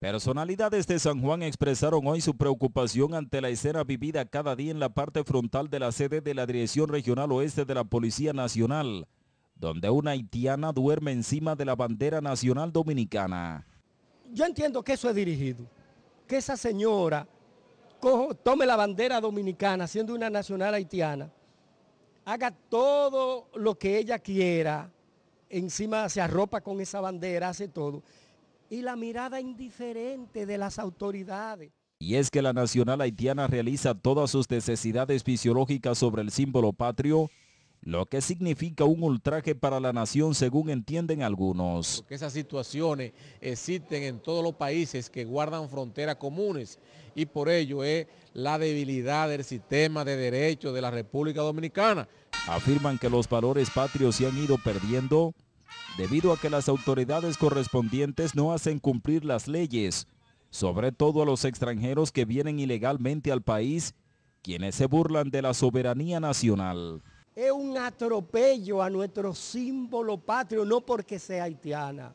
Personalidades de San Juan expresaron hoy su preocupación ante la escena vivida cada día en la parte frontal de la sede de la Dirección Regional Oeste de la Policía Nacional, donde una haitiana duerme encima de la bandera nacional dominicana. Yo entiendo que eso es dirigido, que esa señora tome la bandera dominicana siendo una nacional haitiana, haga todo lo que ella quiera, encima se arropa con esa bandera, hace todo, y la mirada indiferente de las autoridades. Y es que la Nacional Haitiana realiza todas sus necesidades fisiológicas sobre el símbolo patrio, lo que significa un ultraje para la nación según entienden algunos. Porque esas situaciones existen en todos los países que guardan fronteras comunes y por ello es la debilidad del sistema de derechos de la República Dominicana. Afirman que los valores patrios se han ido perdiendo debido a que las autoridades correspondientes no hacen cumplir las leyes, sobre todo a los extranjeros que vienen ilegalmente al país, quienes se burlan de la soberanía nacional. Es un atropello a nuestro símbolo patrio, no porque sea haitiana,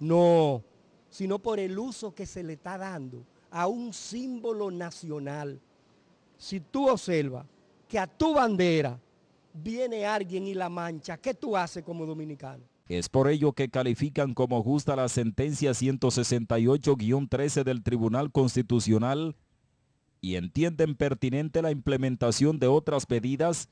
no, sino por el uso que se le está dando a un símbolo nacional. Si tú observas que a tu bandera viene alguien y la mancha, ¿qué tú haces como dominicano? Es por ello que califican como justa la sentencia 168-13 del Tribunal Constitucional y entienden pertinente la implementación de otras medidas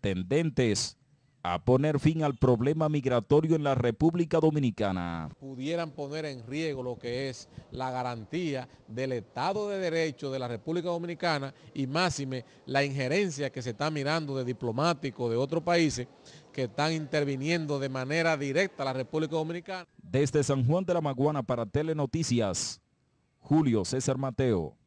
tendentes a poner fin al problema migratorio en la República Dominicana. Pudieran poner en riesgo lo que es la garantía del Estado de Derecho de la República Dominicana y máxime la injerencia que se está mirando de diplomáticos de otros países que están interviniendo de manera directa a la República Dominicana. Desde San Juan de la Maguana para Telenoticias, Julio César Mateo.